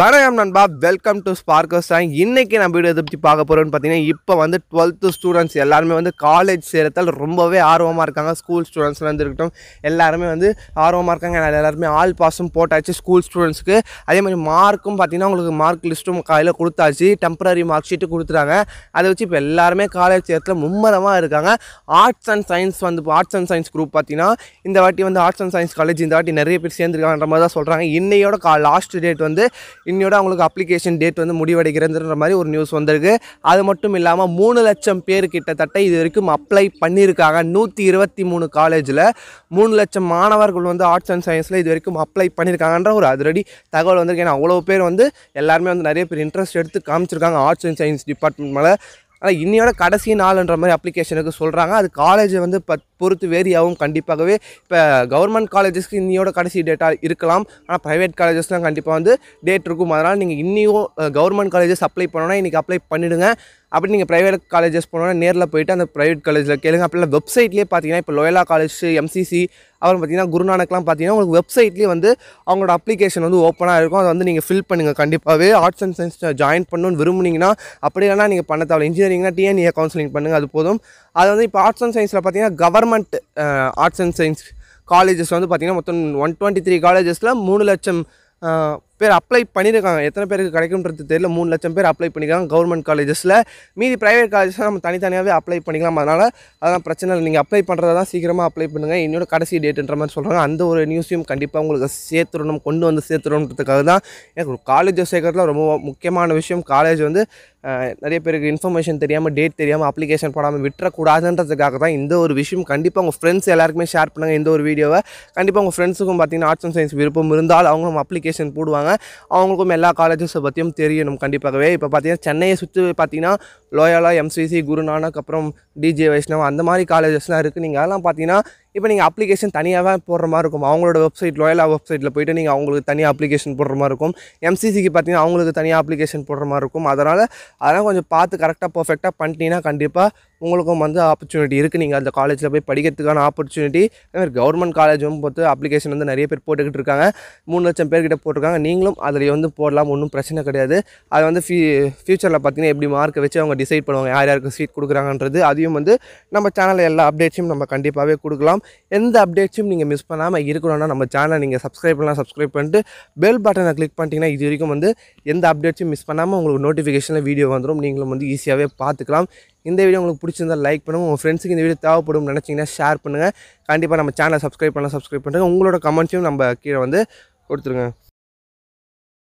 வணக்கம் நண்பா welcome to Sparkers song இன்றைக்கி நம்ம வீடியோ எதை பற்றி பார்க்க போகிறோம்னு பார்த்தீங்கன்னா இப்போ வந்து டுவெல்த்து ஸ்டூடெண்ட்ஸ் எல்லாருமே வந்து காலேஜ் சேரத்தால் ரொம்பவே ஆர்வமாக இருக்காங்க ஸ்கூல் ஸ்டூடெண்ட்ஸ்லேருந்து இருக்கட்டும் எல்லாருமே வந்து ஆர்வமாக இருக்காங்க எல்லாருமே ஆல் பாஸும் போட்டாச்சு ஸ்கூல் ஸ்டூடெண்ட்ஸுக்கு அதே மாதிரி மார்க்கும் பார்த்தீங்கன்னா உங்களுக்கு மார்க் லிஸ்ட்டும் காலையில் கொடுத்தாச்சு டெம்பரரி மார்க் ஷீட்டு கொடுத்துறாங்க அதை வச்சு இப்போ எல்லாருமே காலேஜ் சேரத்தில் மும்மரமாக இருக்காங்க ஆர்ட்ஸ் அண்ட் சயின்ஸ் வந்து ஆர்ட்ஸ் அண்ட் சயின்ஸ் குரூப் பார்த்தீங்கன்னா இந்த வாட்டி வந்து ஆர்ட்ஸ் அண்ட் சயின்ஸ் காலேஜ் இந்த வாட்டி நிறைய பேர் சேர்ந்துருக்காங்கன்ற மாதிரி தான் சொல்கிறாங்க இன்னையோட கா லாஸ்ட் டேட் வந்து இன்னையோட அவங்களுக்கு அப்ளிகேஷன் டேட் வந்து முடிவடைகிறதுன்ற மாதிரி ஒரு நியூஸ் வந்திருக்கு அது மட்டும் இல்லாமல் மூணு லட்சம் பேர் கிட்டத்தட்ட இது வரைக்கும் அப்ளை பண்ணியிருக்காங்க நூற்றி இருபத்தி மூணு காலேஜில் மூணு லட்சம் மாணவர்கள் வந்து ஆர்ட்ஸ் அண்ட் சயின்ஸில் இது வரைக்கும் அப்ளை பண்ணியிருக்காங்கன்ற ஒரு அதிரடி தகவல் வந்திருக்கு ஏன்னா அவ்வளோ பேர் வந்து எல்லாருமே வந்து நிறைய பேர் இன்ட்ரெஸ்ட் எடுத்து காமிச்சிருக்காங்க ஆர்ட்ஸ் அண்ட் சயின்ஸ் டிபார்ட்மெண்ட் மேலே ஆனால் இன்னையோட கடைசி நாள்ன்ற மாதிரி அப்ளிகேஷனுக்கு சொல்கிறாங்க அது காலேஜை வந்து பத் பொறுத்து வேரியாகவும் கண்டிப்பாகவே இப்போ கவர்மெண்ட் காலேஜஸ்க்கு இன்னியோட கடைசி டேட்டாக இருக்கலாம் ஆனால் ப்ரைவேட் காலேஜஸ்லாம் கண்டிப்பாக வந்து டேட் இருக்கும் அதனால் நீங்கள் இன்னியும் கவர்மெண்ட் காலேஜஸ் அப்ளை பண்ணோன்னா இன்றைக்கி அப்ளை பண்ணிவிடுங்க அப்படி நீங்கள் ப்ரைவேட் காலேஜஸ் போனோன்னா நேரில் போயிட்டு அந்த ப்ரைவேட் காலேஜில் கேளுங்க அப்படி இல்லை வெப்சைட்லேயே பார்த்தீங்கன்னா இப்போ லோயலா காலேஜ் எம்சிசி அப்புறம் பார்த்தீங்கன்னா குருநானக்லாம் பார்த்தீங்கன்னா உங்களுக்கு வெப்சைட்லேயே வந்து அவங்களோட அப்ளிகேஷன் வந்து ஓப்பனாக இருக்கும் அதை வந்து நீங்கள் ஃபில் பண்ணுங்கள் கண்டிப்பாகவே ஆர்ட்ஸ் அண்ட் சயின்ஸ் ஜாயின் பண்ணணும்னு விரும்புனீங்கன்னா அப்படி இல்லைனா நீங்கள் பண்ண தேவை இன்ஜினியரிங்னா டிஎன்ஏ கவுன்சிலிங் பண்ணுங்கள் அது போதும் அது வந்து இப்போ ஆர்ட்ஸ் அண்ட் சயின்ஸில் பார்த்தீங்கன்னா government government arts and science colleges வந்து பார்த்திங்கன்னா மொத்தம் ஒன் டுவெண்ட்டி த்ரீ காலேஜஸில் மூணு லட்சம் uh, பேர் அப்ளை பண்ணியிருக்காங்க எத்தனை பேருக்கு கிடைக்கும்ன்றது தெரியல மூணு லட்சம் பேர் அப்ளை பண்ணிக்கிறாங்க கவர்மெண்ட் காலேஜஸில் மீதி ப்ரைவேட் காலேஜஸில் நம்ம தனித்தனியாகவே அப்ளை பண்ணிக்கலாம் அதனால் அதெல்லாம் பிரச்சனை இல்லை நீங்கள் அப்ளை பண்ணுறதா தான் சீக்கிரமாக அப்ளை பண்ணுங்கள் என்னோட கடைசி டேட்டுன்ற மாதிரி சொல்கிறாங்க அந்த ஒரு நியூஸையும் கண்டிப்பாக உங்களுக்கு சேர்த்துடணும் கொண்டு வந்து சேர்த்துடணுன்றதுக்காக தான் எனக்கு காலேஜை சேர்க்கறதுல ரொம்ப முக்கியமான விஷயம் காலேஜ் வந்து நிறைய பேருக்கு இன்ஃபர்மேஷன் தெரியாமல் டேட் தெரியாமல் அப்ளிகேஷன் போடாமல் விட்டுறக்கூடாதுன்றதுக்காக தான் இந்த ஒரு விஷயம் கண்டிப்பாக உங்கள் ஃப்ரெண்ட்ஸ் எல்லாருக்குமே ஷேர் பண்ணுங்கள் இந்த ஒரு வீடியோவை கண்டிப்பாக உங்கள் ஃப்ரெண்ட்ஸுக்கும் பார்த்தீங்கன்னா ஆர்ட்ஸ் அண்ட் சயின்ஸ் விருப்பம் இருந்தால் அவங்களும் அப்ளிகேஷன் போடுவாங்க அவங்களுக்கும் எல்லா காலேஜஸை பற்றியும் தெரியணும் கண்டிப்பாகவே இப்போ பார்த்தீங்கன்னா சென்னையை சுற்றி பார்த்தீங்கன்னா லோயாலா எம்சிசி குருநானக் அப்புறம் டிஜே வைஷ்ணவ் அந்த மாதிரி காலேஜஸ்லாம் இருக்குது நீங்கள் அதெல்லாம் பார்த்தீங்கன்னா இப்போ நீங்கள் அப்ளிகேஷன் தனியாக போடுற மாதிரி இருக்கும் அவங்களோட வெப்சைட் லோயலா வெப்சைட்டில் போய்ட்டு நீங்கள் அவங்களுக்கு தனியாக அப்ளிகேஷன் போடுற மாதிரி இருக்கும் எம்சிசிக்கு பார்த்தீங்கன்னா அவங்களுக்கு தனியாக அப்ளிகேஷன் போடுற மாதிரி இருக்கும் அதனால் அதெல்லாம் கொஞ்சம் பார்த்து கரெக்டாக பர்ஃபெக்டாக பண்ணிட்டீங்கன்னா கண்டிப்பாக உங்களுக்கும் வந்து ஆப்பர்ச்சுனிட்டி இருக்குது நீங்கள் அந்த காலேஜில் போய் படிக்கிறதுக்கான ஆப்பர்ச்சுனிட்டி அதுமாதிரி கவர்மெண்ட் காலேஜும் பார்த்து அப்ளிகேஷன் வந்து நிறைய பேர் போட்டுக்கிட்டு இருக்காங்க மூணு லட்சம் பேர்கிட்ட போட்டிருக்காங்க நீங்களும் அதில் வந்து போடலாம் ஒன்றும் பிரச்சனை கிடையாது அது வந்து ஃபியூ ஃப்யூச்சரில் பார்த்தீங்கன்னா எப்படி மார்க் வச்சு அவங்க டிசைட் பண்ணுவாங்க யார் யாருக்கு சீட் கொடுக்குறாங்கன்றது அதையும் வந்து நம்ம சேனலில் எல்லா அப்டேட்ஸையும் நம்ம கண்டிப்பாகவே கொடுக்கலாம் எந்த அப்டேட்ஸும் நீங்கள் மிஸ் பண்ணாமல் இருக்கணும்னா நம்ம சேனலை நீங்கள் சப்ஸ்கிரைப் பண்ணலாம் சப்ஸ்கிரைப் பண்ணிட்டு பெல் பட்டனை கிளிக் பண்ணிட்டீங்கன்னா இது வரைக்கும் வந்து எந்த அப்டேட்ஸும் மிஸ் பண்ணாமல் உங்களுக்கு நோட்டிஃபிகேஷனில் வீடியோ வந்துடும் நீங்களும் வந்து ஈஸியாகவே பார்த்துக்கலாம் இந்த வீடியோ உங்களுக்கு பிடிச்சிருந்தால் லைக் பண்ணுங்கள் உங்கள் ஃப்ரெண்ட்ஸுக்கு இந்த வீடியோ தேவைப்படும் நினச்சிங்கன்னா ஷேர் பண்ணுங்கள் கண்டிப்பாக நம்ம சேனலை சப்ஸ்கிரைப் பண்ணலாம் சப்ஸ்கிரைப் பண்ணுங்கள் உங்களோட கமெண்ட்ஸையும் நம்ம கீழே வந்து கொடுத்துருங்க